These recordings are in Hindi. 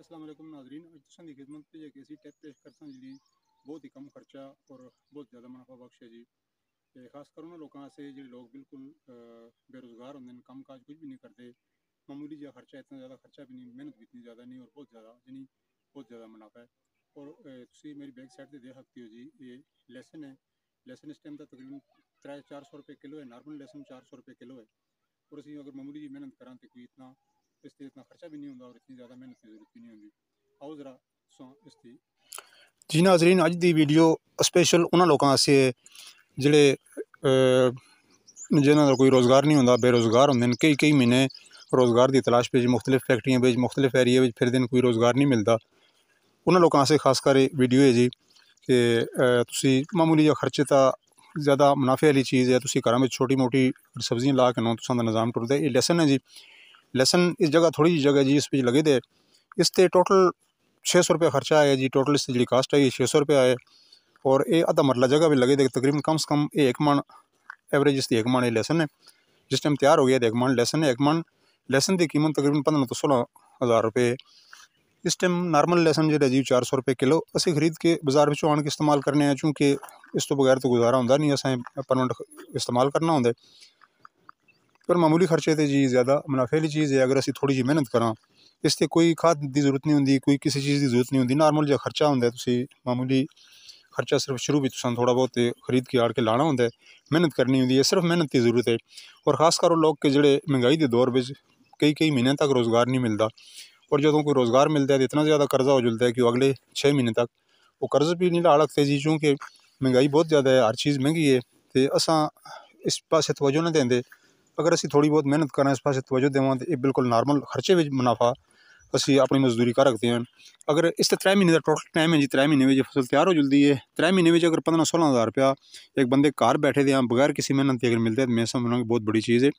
असलम नाजरीन अजन की खिदमत पे एक ऐसी टैप पेश कर सन जी बहुत ही कम खर्चा और बहुत ज़्यादा मुनाफा बख्श है जी खास करो ना लोगों से जो लोग बिल्कुल बेरोज़गार होंगे कम काज कुछ भी नहीं करते मामूली जहाँ खर्चा इतना ज़्यादा खर्चा भी नहीं मेहनत भी इतनी ज़्यादा नहीं और बहुत ज़्यादा यानी बहुत ज़्यादा मुनाफा है और तुम मेरी बैक साइड से देख सकते हो जी ये लहसन है लहसन इस टाइम तक तकरीबन त्रै चार सौ रुपये किलो है नॉर्मल लहसन चार सौ रुपये किलो है और असं अगर मामूली जी मेहनत करा तो कोई इतना इसलिए इतना खर्चा भी नहीं होगा और इतनी ज़्यादा मेहनत की जरूरत भी नहीं होगी आओ जरा ਸੋ ਇਸ ਦੀ ਜੀ ਨਾਜ਼ਰੀਨ ਅੱਜ ਦੀ ਵੀਡੀਓ ਸਪੈਸ਼ਲ ਉਹਨਾਂ ਲੋਕਾਂ ਵਾਸਤੇ ਹੈ ਜਿਹੜੇ ਜਿਨ੍ਹਾਂ ਦਾ ਕੋਈ ਰੋਜ਼ਗਾਰ ਨਹੀਂ ਹੁੰਦਾ ਬੇਰੋਜ਼ਗਾਰ ਹੁੰਦੇ ਨੇ ਕਈ ਕਈ ਮਹੀਨੇ ਰੋਜ਼ਗਾਰ ਦੀ ਤਲਾਸ਼ ਵਿੱਚ ਮੁxtਲਿਫ ਫੈਕਟਰੀਆਂ ਵਿੱਚ ਮੁxtਲਿਫ ਏਰੀਆ ਵਿੱਚ ਫਿਰਦੇ ਨੇ ਕੋਈ ਰੋਜ਼ਗਾਰ ਨਹੀਂ ਮਿਲਦਾ ਉਹਨਾਂ ਲੋਕਾਂ ਵਾਸਤੇ ਖਾਸ ਕਰ ਇਹ ਵੀਡੀਓ ਹੈ ਜੀ ਕਿ ਤੁਸੀਂ ਮਾਮੂਲੀ ਜਿਹਾ ਖਰਚੇ ਤਾਂ ਜ਼ਿਆਦਾ ਮੁਨਾਫੇ ਵਾਲੀ ਚੀਜ਼ ਹੈ ਤੁਸੀਂ ਘਰਾਂ ਵਿੱਚ ਛੋਟੀ ਮੋਟੀ ਸਬਜ਼ੀਆਂ ਲਾ ਕੇ ਨਾ ਤੁਸਾਂ ਦਾ ਨਿਜ਼ਾਮ ਟੁੱਟਦਾ ਇਹ ਲੈਸਨ ਹੈ ਜੀ लेसन इस जगह थोड़ी जी जगह जी इस पर लगे थे इसते टोटल छे सौ रुपया खर्चा आया जी टोटल इसकी जी कास्ट आई छे सौ रुपया आए और ये अद्धा मरला जगह भी लगे थे तकरीबन कम से कम एक मन एवरेज इसकी एक मन ये लेसन है जिस टाइम तैयार हो गया एक मन लेसन एक मन लेसन की कीमत तकरीबन पंद्रह तो सोलह हज़ार रुपये इस टाइम नॉर्मल लेसन जो जी चार सौ रुपये किलो असं खरीद के बाजार में आण के इस्तेमाल करने हैं चूँकि इस तो बगैर तो गुजारा होंगे नहीं असें परमानेंट इस्तेमाल करना होंगे पर मामूली खर्चे तो जी ज़्यादा मुनाफेली चीज़ है अगर अभी थोड़ी जी मेहनत करा इसते कोई खाद की जरूरत नहीं होंदी कोई किसी चीज़ की जरूरत नहीं होंदी नॉर्मल जेहा खर्चा होंदा तुसें मामूली खर्चा सिर्फ शुरू भी तुसें थोड़ा बहुत खरीद के आड़ के लाना होंदा मेहनत करनी होंगी ऐ सिर्फ मेहनत की जरूरत है और खासकर लोग के जेह्ड़े मैंह्गाई दे दौर में कई कई महीनों तक रोज़गार नहीं मिलता और जो कोई रोज़गार मिलता है तो इतना ज़्यादा कर्जा हो जुलता है कि अगले छः महीने तक वो कर्ज भी नहीं ला रखते जी चूँकि महंगाई बहुत ज़्यादा है हर चीज़ मैंह्गी है तो असा इस पास्सै तवजो नहीं देंगे अगर असं थोड़ी बहुत मेहनत करें इस पास तवजो देव तो यह बिल्कुल नॉर्मल खर्चे में मुनाफा असं अपनी मजदूरी कर रखते हैं अगर इस त्रै महीने का टोटल टाइम है जी त्रै महीने में फसल तैयार हो जुलती है त्रै महीने में अगर पंद्रह सोलह हज़ार रुपया एक बंद घर बैठे दें बगैर किसी मेहनत अगर मिलते हैं तो मैं समझना बहुत बड़ी चीज़ है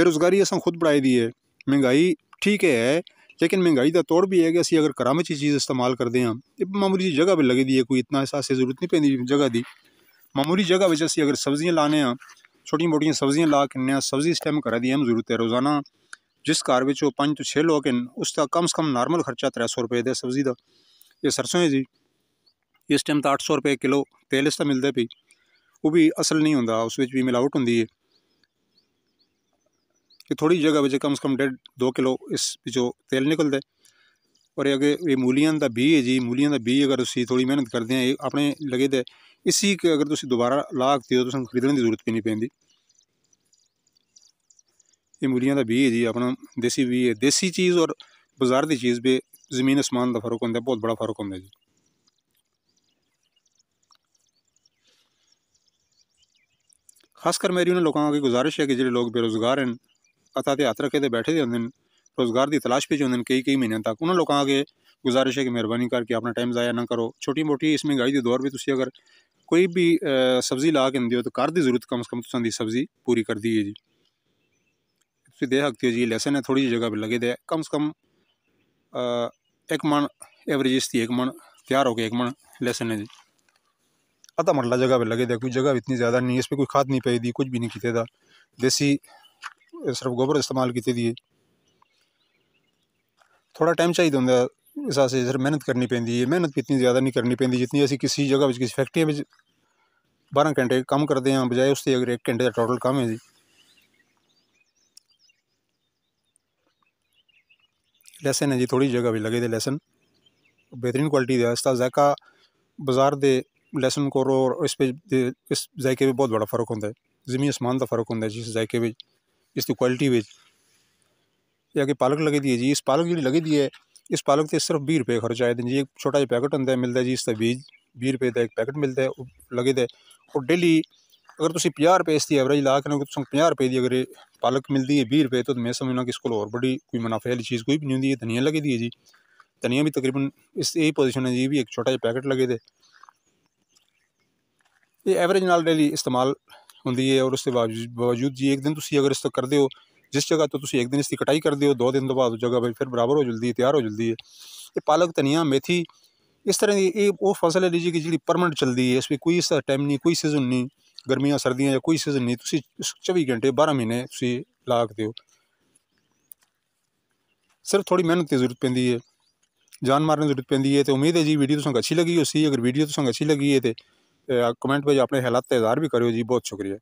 बेरोज़गारी असं खुद बढ़ाई दी है महंगाई ठीक है लेकिन महंगाई का तौड़ भी है कि असं अगर घर में ही चीज़ इस्तेमाल करते हैं तो मामूली जगह पर लगे दी है कोई इतना ऐसा जरूरत नहीं पैंती जगह की मामूली जगह बच्चे अगर सब्जियां लाने ਛੋਟੀਆਂ ਮੋਟੀਆਂ ਸਬਜ਼ੀਆਂ ਲਾ ਕੇ ਨੇ ਸਬਜ਼ੀ ਇਸ ਟਾਈਮ ਘਰਾਂ ਦੀ ਅਹਿਮ ਜ਼ਰੂਰਤ ਹੈ ਰੋਜ਼ਾਨਾ ਜਿਸ ਘਰ ਵਿੱਚ ਉਹ 5 ਤੋਂ 6 ਲੋਕ ਹਨ ਉਸ ਦਾ ਕਮ ਸੇ ਕਮ ਨਾਰਮਲ ਖਰਚਾ 300 ਰੁਪਏ ਦਾ ਸਬਜ਼ੀ ਦਾ ਇਹ ਸਰਸੋਂ ਹੈ ਜੀ ਇਸ ਟਾਈਮ ਤਾਂ 800 ਰੁਪਏ ਕਿਲੋ ਤੇਲ ਇਸ ਦਾ ਮਿਲਦਾ ਪਈ ਉਹ ਵੀ ਅਸਲ ਨਹੀਂ ਹੁੰਦਾ ਉਸ ਵਿੱਚ ਵੀ ਮਿਲਾਵਟ ਹੁੰਦੀ ਹੈ ਕਿ ਥੋੜੀ ਜਗ੍ਹਾ ਵਿੱਚ ਕਮ ਸੇ ਕਮ 1.5 2 ਕਿਲੋ ਇਸ ਵਿੱਚੋਂ ਤੇਲ ਨਿਕਲਦਾ ਔਰ ਅਗੇ ਇਹ ਮੂਲੀਆਂ ਦਾ ਬੀ ਹੈ ਜੀ ਮੂਲੀਆਂ ਦਾ ਬੀ ਅਗਰ ਅਸੀਂ ਥੋੜੀ ਮਿਹਨਤ ਕਰਦੇ ਆ ਇਹ ਆਪਣੇ ਲਗੇ ਦੇ इसी अगर तुम दोबारा ला हो तो खरीदने की जरूरत भी नहीं पैंती ये मूलियाँ का बीऽ है जी अपना देसी बीऽ है देसी चीज़ और बाजार की चीज़ भी जमीन आसमान का फर्क होंगे बहुत बड़ा फर्क होंगे जी खासकर मेरी उन्होंने लोगों की गुजारिश है कि जो लोग बेरोज़गार हैं हत्था हथ रखे तो बैठे हुए होंगे रोज़गार की तलाश भी होंगे कई कई महीनों तक उन्होंने लोगों आगे गुजारिश है कि मेहरबानी करके अपना टाइम ज़ाया ना करो छोटी मोटी इस महंगाई के दौर भी अगर कोई भी सब्जी ला के ਹੁੰਦੀ ਹੋ ਤਾਂ ਘਰ ਦੀ ਜ਼ਰੂਰਤ ਕਮ ਸੇ ਕਮ ਤੁਸੀਂ पूरी कर दी है जी ਜੀ ਤੁਸੀਂ ਦੇਖ ਸਕਦੇ ਹੋ ਜੀ ਲਸਣ ਹੈ ਥੋੜੀ ਜਿਹੀ ਜਗ੍ਹਾ 'ਤੇ ਲਗੇ कम ਕਮ ਸੇ एक मन एवरेज इसकी एक मन तैयार हो गया एक मन लहसन है जी आधा मरला जगह पर लगे थे कोई जगह भी इतनी ज़्यादा नहीं इस पर कोई खाद नहीं पाई दी कुछ भी नहीं किते देसी सिर्फ गोबर इस्तेमाल किते दिए थोड़ा टाइम चाहिए होंगे इस आस्तै सर मेह्नत करनी पैंती है मेहनत इतनी ज़्यादा नहीं करनी पैंती जितनी अस किसी जगह किसी फैक्ट्री बिच बारह घंटे काम करते हैं बजाय उसके अगर एक घंटे का टोटल कम्म है जी लैसन है जी थोड़ी जगह भी लगे दे लैसन बेहतरीन क्वालिटी का इसका जायका बाजार दे लैसन करो और इस पे इस जायके में बहुत बड़ा फर्क होंगे जमीन समान का फर्क होंदा है जिस जायके इसकी क्वालिटी बिच या कि पालक लगे दी है जी इस पालक जी लगे दी है इस पालक से सिर्फ बीह् रपेऽ खर्च आए दे जी एक छोटा जेहा पैकेट होंदा मिलता है जी इसका बीज बीह् रपेऽ दा इक पैकेट मिलता है ओह् लग्गे दा डेली अगर तुसें पंजाह् रुपये इसकी एवरेज ला के ना तुसें पंजाह् रपेऽ अगर एह् पालक मिलती है बीह् रपेऽ तो मैं समझना कि इस कोला बड़ी कोई मुनाफे आह्ली चीज़ कोई बी निं होंदी धनिया लग्गी दी ऐ जी धनिया भी तकरीबन इस यही पोजिशन है जी भी एक छोटा जेहा पैकेट लग्गे दे एवरेज नाल डेली इस्तेमाल होंगी है और उसके बावजूद बावजूद जी एक दिन तुस अगर इसदा तो करते हो ਜਿਸ ਜਗ੍ਹਾ ਤੋਂ ਤੁਸੀਂ ਇੱਕ ਦਿਨ ਇਸ ਦੀ ਕਟਾਈ ਕਰਦੇ ਹੋ ਦੋ ਦਿਨ ਤੋਂ ਬਾਅਦ ਉਹ ਜਗ੍ਹਾ ਫਿਰ ਬਰਾਬਰ ਹੋ ਜਲਦੀ ਤਿਆਰ ਹੋ ਜਲਦੀ ਹੈ ਇਹ ਪਾਲਕ ਧਨੀਆ ਮੇਥੀ ਇਸ ਤਰ੍ਹਾਂ ਦੀ ਇਹ ਉਹ ਫਸਲ ਹੈ ਜਿਹੜੀ ਜਿਹੜੀ ਪਰਮਨੈਂਟ ਚੱਲਦੀ ਹੈ ਇਸ ਵਿੱਚ ਕੋਈ ਇਸ ਟਾਈਮ ਨਹੀਂ ਕੋਈ ਸੀਜ਼ਨ ਨਹੀਂ ਗਰਮੀਆਂ ਸਰਦੀਆਂ ਜਾਂ ਕੋਈ ਸੀਜ਼ਨ ਨਹੀਂ ਤੁਸੀਂ 24 ਘੰਟੇ 12 ਮਹੀਨੇ ਤੁਸੀਂ ਲਾਗਦੇ ਹੋ ਸਿਰਫ ਥੋੜੀ ਮਿਹਨਤ ਦੀ ਜ਼ਰੂਰਤ ਪੈਂਦੀ ਹੈ ਜਾਨ ਮਾਰਨ ਦੀ ਜ਼ਰੂਰਤ ਪੈਂਦੀ ਹੈ ਤੇ ਉਮੀਦ ਹੈ ਜੀ ਵੀਡੀਓ ਤੁਹਾਨੂੰ ਅੱਛੀ ਲੱਗੀ ਹੋਸੀ ਅਗਰ ਵੀਡੀਓ ਤੁਹਾਨੂੰ ਅੱਛੀ ਲੱਗੀ ਹੈ ਤੇ ਕਮੈਂਟ ਵਿੱਚ ਆਪਣੇ ਹਾਲਾਤ ਦਾ ਇਜ਼ਹਾਰ ਵੀ ਕਰਿਓ ਜੀ ਬਹੁਤ ਸ਼ੁਕਰੀਆ